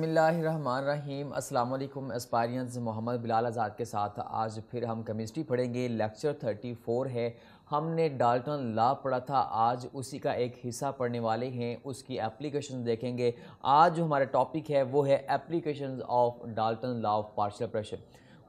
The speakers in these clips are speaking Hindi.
बसमीम अल्लाम एस्पायरेंस मोहम्मद बिलाल आज़ाद के साथ आज फिर हम केमिस्ट्री पढ़ेंगे लेक्चर 34 है हमने डाल्टन लॉ पढ़ा था आज उसी का एक हिस्सा पढ़ने वाले हैं उसकी एप्लीकेशन देखेंगे आज जो हमारा टॉपिक है वो है application of Dalton law of partial pressure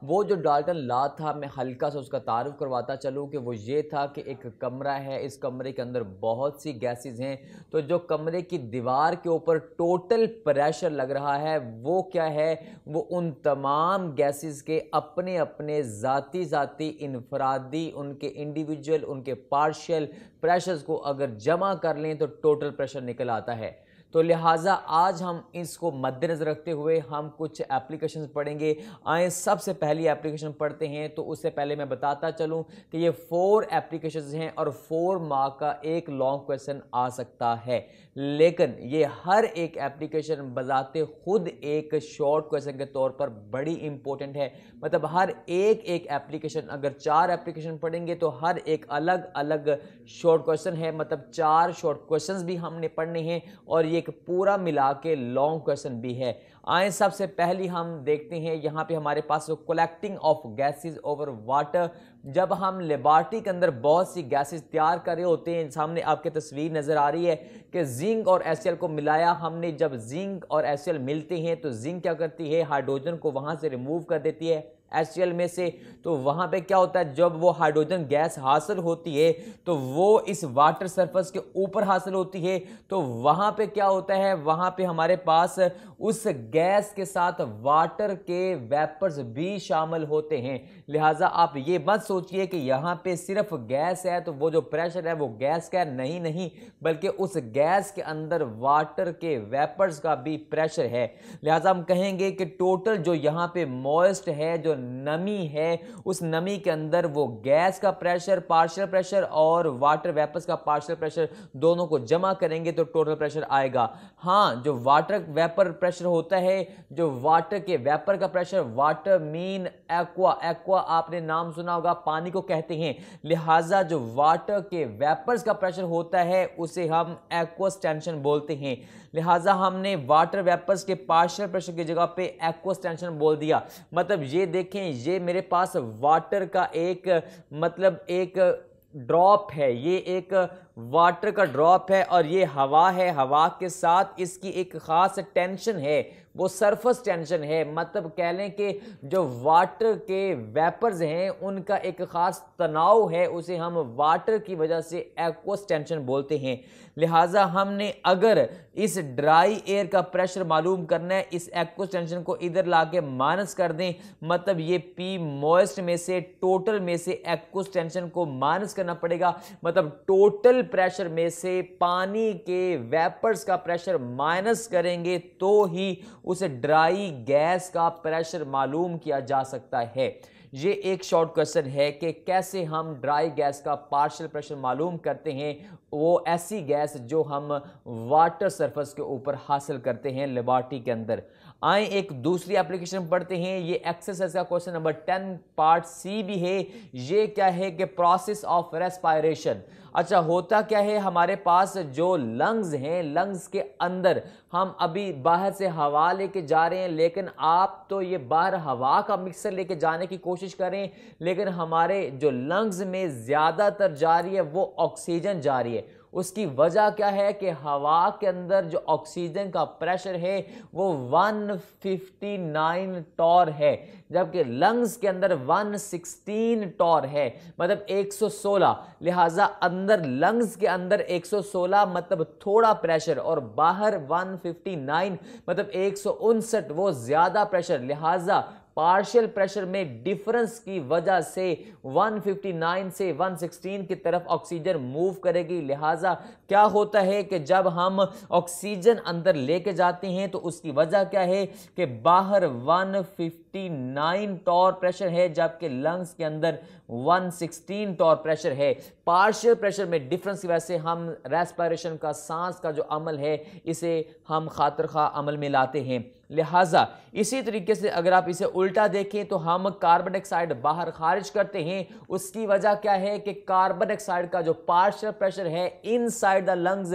वो जो डाल्टन ला था मैं हल्का सा उसका तारुफ करवाता चलूँ कि वो ये था कि एक कमरा है इस कमरे के अंदर बहुत सी गैसेस हैं तो जो कमरे की दीवार के ऊपर टोटल प्रेशर लग रहा है वो क्या है वो उन तमाम गैसेस के अपने अपने ज़ाती ज़ाती इनफरादी उनके इंडिविजुअल उनके पार्शल प्रेशर्स को अगर जमा कर लें तो टोटल प्रेशर निकल आता है तो लिहाजा आज हम इसको मद्देनज़र रखते हुए हम कुछ एप्लीकेशन पढ़ेंगे आए सबसे पहली एप्लीकेशन पढ़ते हैं तो उससे पहले मैं बताता चलूँ कि ये फोर एप्लीकेशन हैं और फोर मार्क का एक लॉन्ग क्वेश्चन आ सकता है लेकिन ये हर एक एप्लीकेशन बजाते खुद एक शॉर्ट क्वेश्चन के तौर पर बड़ी इंपॉर्टेंट है मतलब हर एक एक एप्लीकेशन अगर चार एप्लीकेशन पढ़ेंगे तो हर एक अलग अलग शॉर्ट क्वेश्चन है मतलब चार शॉर्ट क्वेश्चंस भी हमने पढ़ने हैं और ये एक पूरा मिला के लॉन्ग क्वेश्चन भी है आए सबसे पहले हम देखते हैं यहाँ पे हमारे पास collecting of gases over water जब हम लेबार्टी के अंदर बहुत सी गैसेस तैयार कर रहे होते हैं सामने आपके तस्वीर नज़र आ रही है कि जिंक और एस को मिलाया हमने जब जिंक और एस मिलते हैं तो जिंक क्या करती है हाइड्रोजन को वहाँ से रिमूव कर देती है एस में से तो वहाँ पे क्या होता है जब वो हाइड्रोजन गैस हासिल होती है तो वो इस वाटर सरफेस के ऊपर हासिल होती है तो वहाँ पे क्या होता है वहाँ पे हमारे पास उस गैस के साथ वाटर के वेपर्स भी शामिल होते हैं लिहाजा आप ये मत सोचिए कि यहाँ पे सिर्फ गैस है तो वो जो प्रेशर है वो गैस का नहीं नहीं बल्कि उस गैस के अंदर वाटर के वेपर्स का भी प्रेशर है लिहाजा हम कहेंगे कि टोटल जो यहाँ पे मॉइस्ट है जो नमी है उस नमी के अंदर वो गैस का प्रेशर पार्शल प्रेशर और वाटर वेपर्स का पार्शियल प्रेशर दोनों को जमा करेंगे तो टोटल प्रेशर आएगा हाँ जो वाटर वेपर प्रेशर होता है जो वाटर के वेपर का pressure water mean aqua aqua आपने नाम सुना होगा पानी को कहते हैं लिहाजा जो वाटर के वेपर्स का प्रेशर होता है उसे हम एक्वस टेंशन बोलते हैं लिहाजा हमने वाटर वेपर्स के पार्शल प्रेशर की जगह पे एक्वस टेंशन बोल दिया मतलब ये देखें ये मेरे पास वाटर का एक मतलब एक ड्रॉप है ये एक वाटर का ड्रॉप है और ये हवा है हवा के साथ इसकी एक ख़ास टेंशन है वो सरफेस टेंशन है मतलब कह लें कि जो वाटर के वेपर्स हैं उनका एक ख़ास तनाव है उसे हम वाटर की वजह से एक्वस टेंशन बोलते हैं लिहाजा हमने अगर इस ड्राई एयर का प्रेशर मालूम करना है इस एक्वस टेंशन को इधर ला के माइनस कर दें मतलब ये पी मोइस्ट में से टोटल में से एक्वस टेंशन को माइनस करना पड़ेगा मतलब टोटल प्रेशर में से पानी के वेपर्स का प्रेशर माइनस करेंगे तो ही उसे ड्राई गैस का प्रेशर मालूम किया जा सकता है ये एक शॉर्ट क्वेश्चन है कि कैसे हम ड्राई गैस का पार्शियल प्रेशर मालूम करते हैं वो ऐसी गैस जो हम वाटर सरफेस के ऊपर हासिल करते हैं लेबार्टी के अंदर आए एक दूसरी एप्लीकेशन पढ़ते हैं ये एक्सरसाइज का question number ten part C भी है ये क्या है कि प्रोसेस ऑफ रेस्पायरेशन अच्छा होता क्या है हमारे पास जो लंग्स हैं लंग्स के अंदर हम अभी बाहर से हवा लेके जा रहे हैं लेकिन आप तो ये बाहर हवा का मिक्सर लेके जाने की कोशिश करें लेकिन हमारे जो लंग्स में ज़्यादातर जा रही है वो ऑक्सीजन जा रही है उसकी वजह क्या है कि हवा के अंदर जो ऑक्सीजन का प्रेशर है वो 159 टॉर है जबकि लंग्स के अंदर 116 टॉर है मतलब 116 लिहाजा अंदर लंग्स के अंदर 116 मतलब थोड़ा प्रेशर और बाहर 159 मतलब एक वो ज़्यादा प्रेशर लिहाजा पार्शियल प्रेशर में डिफरेंस की वजह से 159 से 116 की तरफ ऑक्सीजन मूव करेगी लिहाजा क्या होता है कि जब हम ऑक्सीजन अंदर लेके जाते हैं तो उसकी वजह क्या है कि बाहर 159 टॉर प्रेशर है जबकि लंग्स के अंदर 116 टॉर प्रेशर है पार्शियल प्रेशर में डिफरेंस की वजह से हम रेस्पायरेशन का सांस का जो अमल है इसे हम खातर खा अमल में लाते हैं लिहाजा इसी तरीके से अगर आप इसे उल्टा देखें तो हम कार्बन डाइऑक्साइड बाहर खारिज करते हैं उसकी वजह क्या है कि कार्बन डाइऑक्साइड का जो पार्शियल प्रेशर है इनसाइड द लंग्स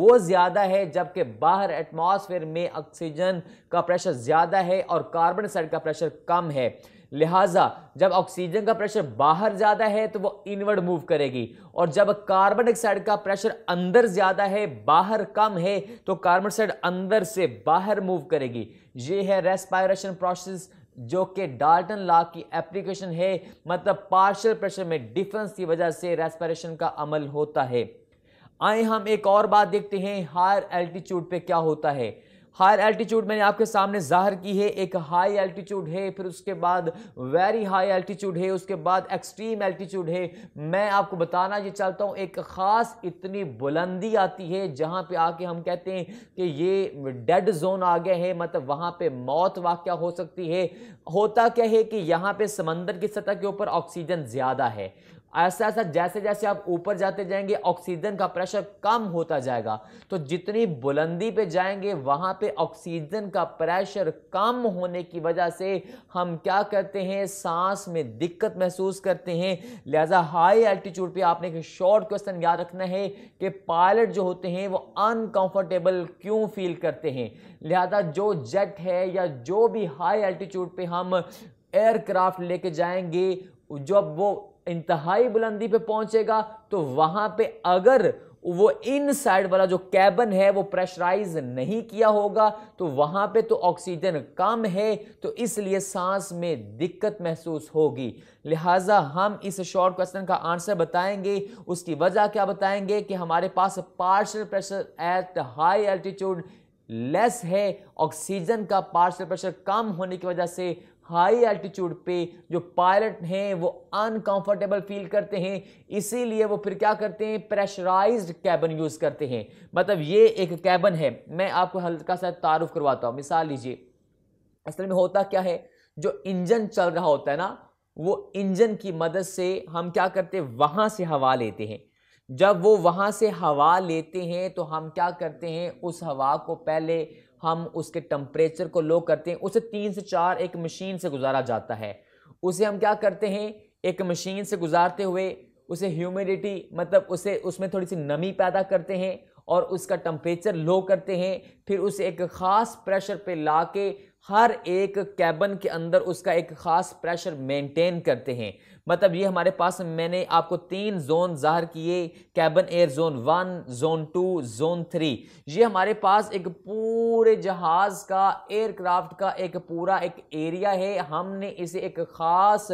वो ज़्यादा है जबकि बाहर एटमॉस्फेयर में ऑक्सीजन का प्रेशर ज़्यादा है और कार्बन डाइऑक्साइड का प्रेशर प्रेशर कम है लिहाजा जब ऑक्सीजन का प्रेशर बाहर ज़्यादा है तो वो इनवर्ड मूव करेगी और जब कार्बन डाइऑक्साइड का प्रेशर अंदर ज़्यादा है बाहर कम है तो कार्बन डाइऑक्साइड अंदर से बाहर मूव करेगी ये है रेस्पायरेशन प्रोसेस जो कि डाल्टन लॉ की एप्लीकेशन है मतलब पार्शियल प्रेशर में डिफरेंस की वजह से रेस्पायरेशन का अमल होता है आए हम एक और बात देखते हैं हायर एल्टीट्यूड पे क्या होता है हायर एल्टीट्यूड मैंने आपके सामने जाहिर की है एक हाई एल्टीट्यूड है फिर उसके बाद वेरी हाई एल्टीट्यूड है उसके बाद एक्सट्रीम एल्टीट्यूड है मैं आपको बताना ये चाहता हूँ एक ख़ास इतनी बुलंदी आती है जहाँ पे आके हम कहते हैं कि ये डेड जोन आ गया है मतलब वहाँ पे मौत वाक्य हो सकती है होता क्या है कि यहाँ पे समंदर की सतह के ऊपर ऑक्सीजन ज़्यादा है ऐसा ऐसा जैसे जैसे आप ऊपर जाते जाएंगे ऑक्सीजन का प्रेशर कम होता जाएगा तो जितनी बुलंदी पे जाएंगे वहाँ पे ऑक्सीजन का प्रेशर कम होने की वजह से हम क्या करते हैं सांस में दिक्कत महसूस करते हैं लिहाजा हाई एल्टीट्यूड पे आपने एक शॉर्ट क्वेश्चन याद रखना है कि पायलट जो होते हैं वो अनकंफर्टेबल क्यों फील करते हैं लिहाजा जो जेट है या जो भी हाई एल्टीट्यूड पर हम एयरक्राफ्ट लेके जाएंगे जब वो इंतहाई बुलंदी पे पहुंचेगा तो वहां पे अगर वो इन साइड वाला जो कैबन है वो प्रेशराइज नहीं किया होगा तो वहां पे तो ऑक्सीजन कम है तो इसलिए सांस में दिक्कत महसूस होगी लिहाजा हम इस शॉर्ट क्वेश्चन का आंसर बताएंगे उसकी वजह क्या बताएंगे कि हमारे पास partial pressure at high altitude less है ऑक्सीजन का पार्शल प्रेशर कम होने की वजह से हाई एल्टीट्यूड पे जो पायलट हैं वो अनकंफर्टेबल फील करते हैं इसीलिए वो फिर क्या करते हैं प्रेशराइज्ड कैबन यूज़ करते हैं मतलब ये एक कैबन है मैं आपको हल्का सा तारुफ करवाता हूँ मिसाल लीजिए असल में होता क्या है जो इंजन चल रहा होता है ना वो इंजन की मदद से हम क्या करते हैं वहाँ से हवा लेते हैं जब वो वहाँ से हवा लेते हैं तो हम क्या करते हैं उस हवा को पहले हम उसके टम्परेचर को लो करते हैं उसे तीन से चार एक मशीन से गुजारा जाता है उसे हम क्या करते हैं एक मशीन से गुजारते हुए उसे ह्यूमिडिटी मतलब उसे उसमें थोड़ी सी नमी पैदा करते हैं और उसका टम्परेचर लो करते हैं फिर उसे एक ख़ास प्रेशर पे ला के हर एक कैबन के अंदर उसका एक ख़ास प्रेशर मेंटेन करते हैं मतलब ये हमारे पास मैंने आपको तीन जोन ज़ाहिर किए cabin air zone one zone two zone three ये हमारे पास एक पूरे जहाज़ का एयरक्राफ्ट का एक पूरा एक एरिया है हमने इसे एक ख़ास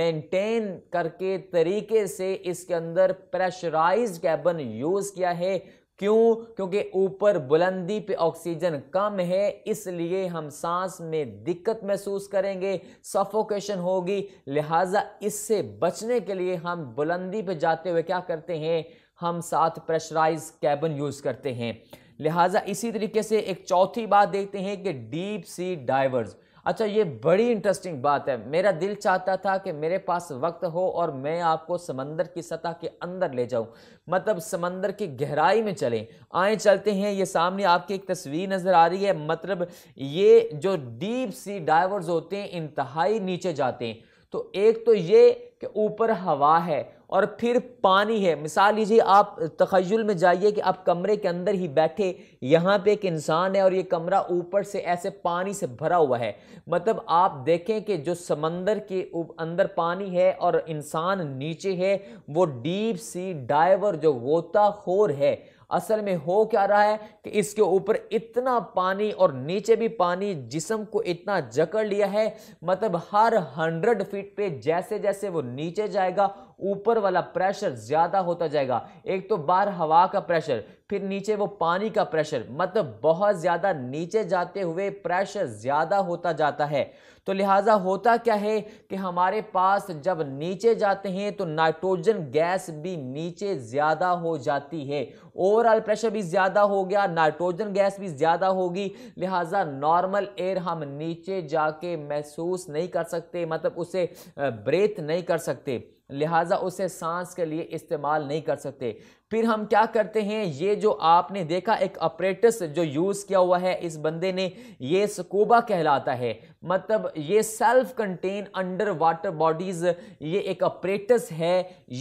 मेंटेन करके तरीके से इसके अंदर प्रेशराइज्ड कैबन यूज़ किया है क्यों क्योंकि ऊपर बुलंदी पे ऑक्सीजन कम है इसलिए हम सांस में दिक्कत महसूस करेंगे सफोकेशन होगी लिहाजा इससे बचने के लिए हम बुलंदी पे जाते हुए क्या करते हैं हम साथ प्रेशराइज कैबन यूज़ करते हैं लिहाजा इसी तरीके से एक चौथी बात देखते हैं कि डीप सी डाइवर्स अच्छा ये बड़ी इंटरेस्टिंग बात है मेरा दिल चाहता था कि मेरे पास वक्त हो और मैं आपको समंदर की सतह के अंदर ले जाऊं मतलब समंदर की गहराई में चलें आए चलते हैं ये सामने आपकी एक तस्वीर नज़र आ रही है मतलब ये जो डीप सी डाइवर्स होते हैं इंतहाई नीचे जाते हैं तो एक तो ये कि ऊपर हवा है और फिर पानी है मिसाल लीजिए आप तखयल में जाइए कि आप कमरे के अंदर ही बैठे यहाँ पे एक इंसान है और ये कमरा ऊपर से ऐसे पानी से भरा हुआ है मतलब आप देखें कि जो समंदर के अंदर पानी है और इंसान नीचे है वो डीप सी डाइवर जो गोताखोर है असल में हो क्या रहा है कि इसके ऊपर इतना पानी और नीचे भी पानी जिसम को इतना जकड़ लिया है मतलब हर हंड्रेड फीट पे जैसे जैसे वो नीचे जाएगा ऊपर वाला प्रेशर ज़्यादा होता जाएगा एक तो बाहर हवा का प्रेशर फिर नीचे वो पानी का प्रेशर मतलब बहुत ज़्यादा नीचे जाते हुए प्रेशर ज़्यादा होता जाता है तो लिहाजा होता क्या है कि हमारे पास जब नीचे जाते हैं तो नाइट्रोजन गैस भी नीचे ज़्यादा हो जाती है ओवरऑल प्रेशर भी ज़्यादा हो गया नाइट्रोजन गैस भी ज़्यादा होगी लिहाजा नॉर्मल एयर हम नीचे जाके महसूस नहीं कर सकते मतलब उसे ब्रेथ नहीं कर सकते लिहाजा उसे सांस के लिए इस्तेमाल नहीं कर सकते फिर हम क्या करते हैं ये जो आपने देखा एक ऑपरेटस जो यूज़ किया हुआ है इस बंदे ने ये स्कूबा कहलाता है मतलब ये self contain under water bodies ये एक ऑपरेटस है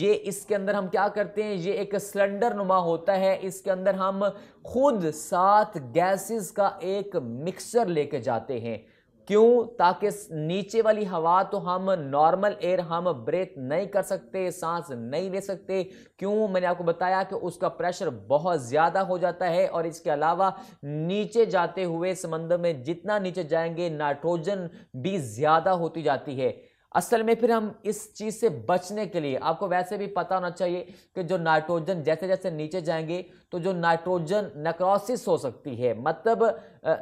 ये इसके अंदर हम क्या करते हैं ये एक सिलेंडर नुमा होता है इसके अंदर हम खुद सात गैसेस का एक मिक्सचर लेके जाते हैं क्यों ताकि नीचे वाली हवा तो हम नॉर्मल एयर हम ब्रेक नहीं कर सकते सांस नहीं ले सकते क्यों मैंने आपको बताया कि उसका प्रेशर बहुत ज़्यादा हो जाता है और इसके अलावा नीचे जाते हुए समंदर में जितना नीचे जाएंगे नाइट्रोजन भी ज़्यादा होती जाती है असल में फिर हम इस चीज़ से बचने के लिए आपको वैसे भी पता होना चाहिए कि जो नाइट्रोजन जैसे जैसे नीचे जाएंगे तो जो नाइट्रोजन नेक्रोसिस हो सकती है मतलब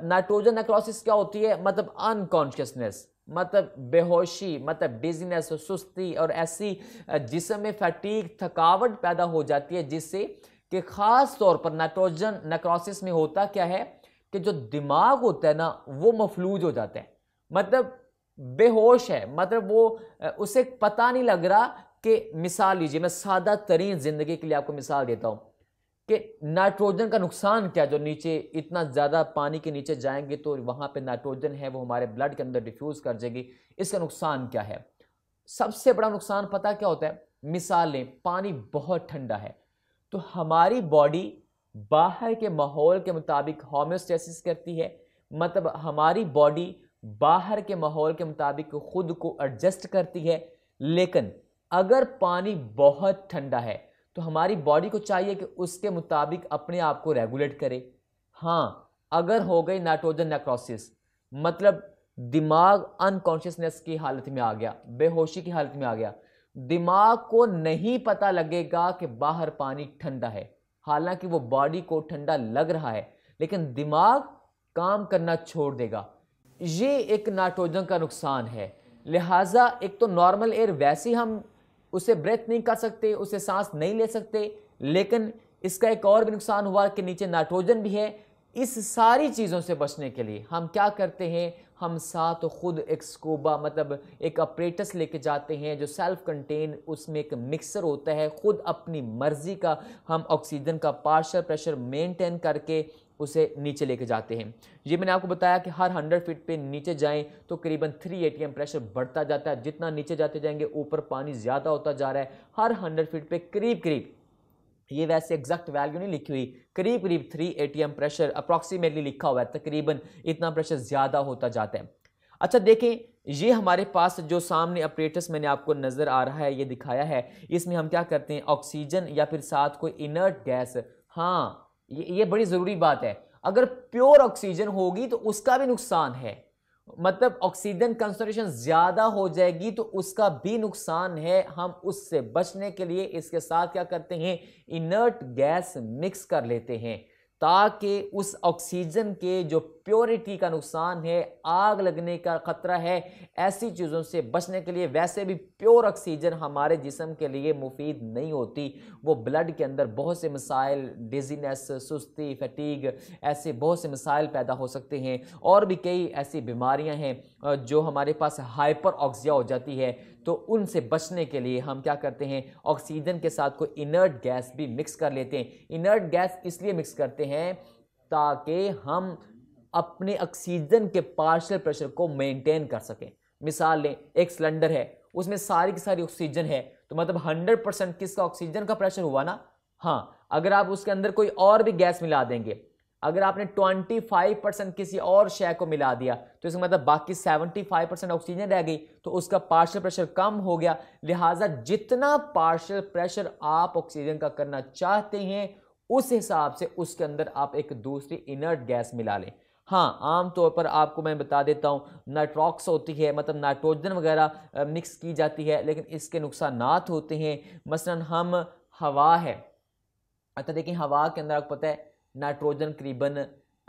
नाइट्रोजन नक्रोसिस क्या होती है मतलब अनकॉन्शियसनेस मतलब बेहोशी मतलब डिजीनेस सुस्ती और ऐसी जिसम में फैटीक थकावट पैदा हो जाती है जिससे कि ख़ास तौर पर नाइट्रोजन नेक्रोसिस में होता क्या है कि जो दिमाग होता है ना वो मफलूज हो जाता है मतलब बेहोश है मतलब वो उसे पता नहीं लग रहा कि मिसाल लीजिए मैं सादा तरीन ज़िंदगी के लिए आपको मिसाल देता हूँ कि नाइट्रोजन का नुकसान क्या जो नीचे इतना ज़्यादा पानी के नीचे जाएंगे तो वहाँ पे नाइट्रोजन है वो हमारे ब्लड के अंदर डिफ्यूज़ कर जाएगी इसका नुकसान क्या है सबसे बड़ा नुकसान पता क्या होता है मिसाल लें पानी बहुत ठंडा है तो हमारी बॉडी बाहर के माहौल के मुताबिक होम्योस्टेसिस करती है मतलब हमारी बॉडी बाहर के माहौल के मुताबिक खुद को एडजस्ट करती है लेकिन अगर पानी बहुत ठंडा है तो हमारी बॉडी को चाहिए कि उसके मुताबिक अपने आप को रेगुलेट करे हाँ अगर हो गई नाइट्रोजन नेक्रोसिस मतलब दिमाग अनकॉन्शियसनेस की हालत में आ गया बेहोशी की हालत में आ गया दिमाग को नहीं पता लगेगा कि बाहर पानी ठंडा है हालांकि वो बॉडी को ठंडा लग रहा है लेकिन दिमाग काम करना छोड़ देगा ये एक नाइट्रोजन का नुकसान है लिहाजा एक तो नॉर्मल एयर वैसे हम उसे ब्रेथ नहीं कर सकते उसे सांस नहीं ले सकते लेकिन इसका एक और भी नुकसान हुआ कि नीचे नाइट्रोजन भी है इस सारी चीज़ों से बचने के लिए हम क्या करते हैं हम साथ खुद एक स्कोबा मतलब एक अप्रेटस लेके जाते हैं जो सेल्फ कंटेन उसमें एक मिक्सर होता है ख़ुद अपनी मर्ज़ी का हम ऑक्सीजन का पार्शल प्रेशर मेंटेन करके उसे नीचे लेके जाते हैं ये मैंने आपको बताया कि हर 100 फीट पे नीचे जाएं तो करीबन 3 एटीएम प्रेशर बढ़ता जाता है जितना नीचे जाते जाएंगे ऊपर पानी ज़्यादा होता जा रहा है हर हंड्रेड फीट पे करीब करीब ये वैसे एग्जैक्ट वैल्यू नहीं लिखी हुई करीब करीब थ्री ए प्रेशर अप्रॉक्सीमेटली लिखा हुआ है तकरीबन इतना प्रेशर ज़्यादा होता जाता है अच्छा देखें ये हमारे पास जो सामने अपरेटस मैंने आपको नज़र आ रहा है ये दिखाया है इसमें हम क्या करते हैं ऑक्सीजन या फिर साथ कोई इनर्ट गैस हाँ ये ये बड़ी ज़रूरी बात है अगर प्योर ऑक्सीजन होगी तो उसका भी नुकसान है मतलब ऑक्सीजन कंसनट्रेशन ज़्यादा हो जाएगी तो उसका भी नुकसान है हम उससे बचने के लिए इसके साथ क्या करते हैं इनर्ट गैस मिक्स कर लेते हैं ताकि उस ऑक्सीजन के जो प्योरिटी का नुकसान है आग लगने का ख़तरा है ऐसी चीज़ों से बचने के लिए वैसे भी प्योर ऑक्सीजन हमारे जिसम के लिए मुफीद नहीं होती वो ब्लड के अंदर बहुत से मसाइल डिजीनेस सुस्ती फटीग ऐसे बहुत से मसाइल पैदा हो सकते हैं और भी कई ऐसी बीमारियां हैं जो हमारे पास हाइपर ऑक्सिया हो जाती है तो उनसे बचने के लिए हम क्या करते हैं ऑक्सीजन के साथ कोई इनर्ट गैस भी मिक्स कर लेते हैं इनर्ट गैस इसलिए मिक्स करते हैं ताकि हम अपने ऑक्सीजन के पार्शियल प्रेशर को मेंटेन कर सकें मिसाल लें एक सिलेंडर है उसमें सारी की सारी ऑक्सीजन है तो मतलब 100 परसेंट किसका ऑक्सीजन का प्रेशर हुआ ना हाँ अगर आप उसके अंदर कोई और भी गैस मिला देंगे अगर आपने 25 परसेंट किसी और शय को मिला दिया तो इसका मतलब बाकी 75 परसेंट ऑक्सीजन रह गई तो उसका पार्शल प्रेशर कम हो गया लिहाजा जितना पार्शल प्रेशर आप ऑक्सीजन का करना चाहते हैं उस हिसाब से उसके अंदर आप एक दूसरी इनर्ट गैस मिला लें हाँ आमतौर पर आपको मैं बता देता हूँ नाइट्रॉक्स होती है मतलब नाइट्रोजन वगैरह मिक्स की जाती है लेकिन इसके नुकसान होते हैं मसला हम हवा है अच्छा देखिए हवा के अंदर आपको पता है नाइट्रोजन करीबन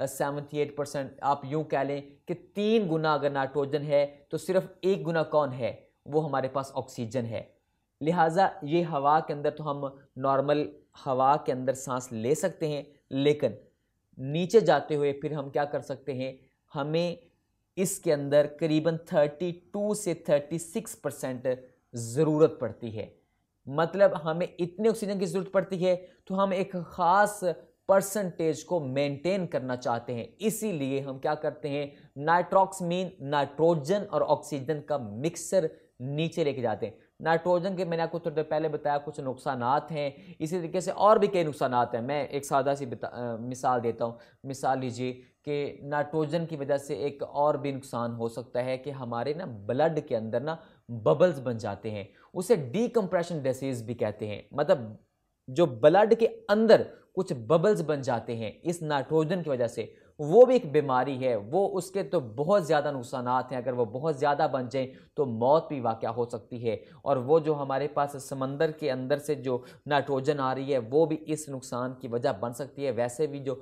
सेवेंटी एट परसेंट आप यूँ कह लें कि तीन गुना अगर नाइट्रोजन है तो सिर्फ एक गुना कौन है वो हमारे पास ऑक्सीजन है लिहाजा ये हवा के अंदर तो हम नॉर्मल हवा के अंदर सांस ले सकते हैं लेकिन नीचे जाते हुए फिर हम क्या कर सकते हैं हमें इसके अंदर करीबन 32 से 36 परसेंट ज़रूरत पड़ती है मतलब हमें इतने ऑक्सीजन की ज़रूरत पड़ती है तो हम एक ख़ास परसेंटेज को मेंटेन करना चाहते हैं इसीलिए हम क्या करते हैं नाइट्रोक्समीन नाइट्रोजन और ऑक्सीजन का मिक्सर नीचे लेके जाते हैं नाइट्रोजन के मैंने आपको थोड़ी देर पहले बताया कुछ नुकसान हैं इसी तरीके से और भी कई नुकसान हैं मैं एक सादा सी आ, मिसाल देता हूँ मिसाल लीजिए कि नाइट्रोजन की वजह से एक और भी नुकसान हो सकता है कि हमारे ना ब्लड के अंदर ना बबल्स बन जाते हैं उसे डीकम्प्रेशन डिसीज़ भी कहते हैं मतलब जो ब्लड के अंदर कुछ बबल्स बन जाते हैं इस नाइट्रोजन की वजह से वो भी एक बीमारी है वो उसके तो बहुत ज़्यादा नुकसान हैं अगर वो बहुत ज़्यादा बन जाए तो मौत भी वाक़ हो सकती है और वो जो हमारे पास समंदर के अंदर से जो नाइट्रोजन आ रही है वो भी इस नुकसान की वजह बन सकती है वैसे भी जो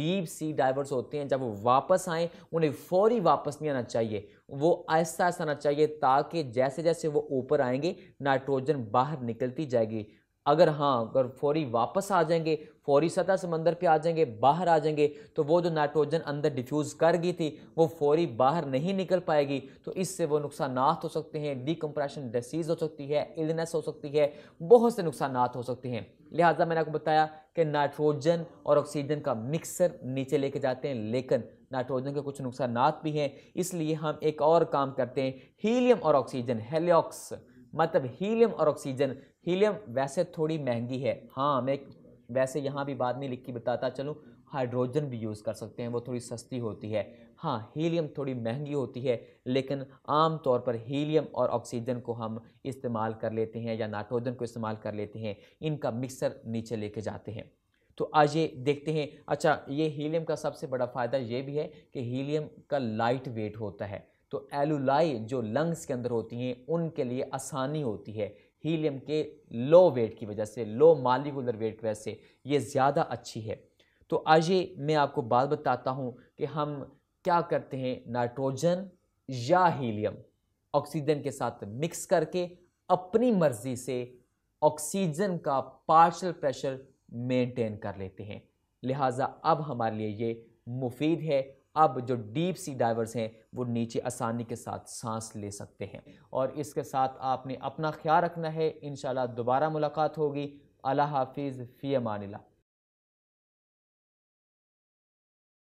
डीप सी डाइवर्स होते हैं जब वो वापस आएँ उन्हें फौरी वापस नहीं आना चाहिए वो आहिस्ता आहिस्ता आना चाहिए ताकि जैसे जैसे वो ऊपर आएंगे नाइट्रोजन बाहर निकलती जाएगी अगर हाँ अगर फौरी वापस आ जाएंगे फौरी सतह समंदर पे आ जाएंगे बाहर आ जाएंगे तो वो जो नाइट्रोजन अंदर डिफ्यूज़ कर गई थी वो फौरी बाहर नहीं निकल पाएगी तो इससे वो नुकसान हो सकते हैं डिकम्प्रेशन डिसीज़ हो सकती है इलनेस हो सकती है बहुत से नुकसान हो सकते हैं लिहाजा मैंने आपको बताया कि नाइट्रोजन और ऑक्सीजन का मिक्सर नीचे लेके जाते हैं लेकिन नाइट्रोजन के कुछ नुकसान भी हैं इसलिए हम एक और काम करते हैं हीलियम और ऑक्सीजन हेलियॉक्स मतलब हीलियम और ऑक्सीजन हीलियम वैसे थोड़ी महंगी है हाँ मैं वैसे यहाँ भी बाद में लिख के बताता चलूँ हाइड्रोजन भी यूज़ कर सकते हैं वो थोड़ी सस्ती होती है हाँ हीलियम थोड़ी महंगी होती है लेकिन आम तौर पर हीलियम और ऑक्सीजन को हम इस्तेमाल कर लेते हैं या नाइट्रोजन को इस्तेमाल कर लेते हैं इनका मिक्सर नीचे लेके जाते हैं तो आज ये देखते हैं अच्छा ये हीलियम का सबसे बड़ा फ़ायदा ये भी है कि हीलियम का लाइट वेट होता है तो एलुलाई जो लंग्स के अंदर होती हैं उनके लिए आसानी होती है हीलियम के लो वेट की वजह से लो मालिकुलर वेट की वजह से ये ज़्यादा अच्छी है तो आइए मैं आपको बात बताता हूँ कि हम क्या करते हैं नाइट्रोजन या हीलियम ऑक्सीजन के साथ मिक्स करके अपनी मर्जी से ऑक्सीजन का पार्शल प्रेशर मेंटेन कर लेते हैं लिहाजा अब हमारे लिए ये मुफीद है अब जो डीप सी डाइवर्स हैं वो नीचे आसानी के साथ सांस ले सकते हैं और इसके साथ आपने अपना ख्याल रखना है इन दोबारा मुलाकात होगी अल्लाह हाफिज़ फ़ी मानिला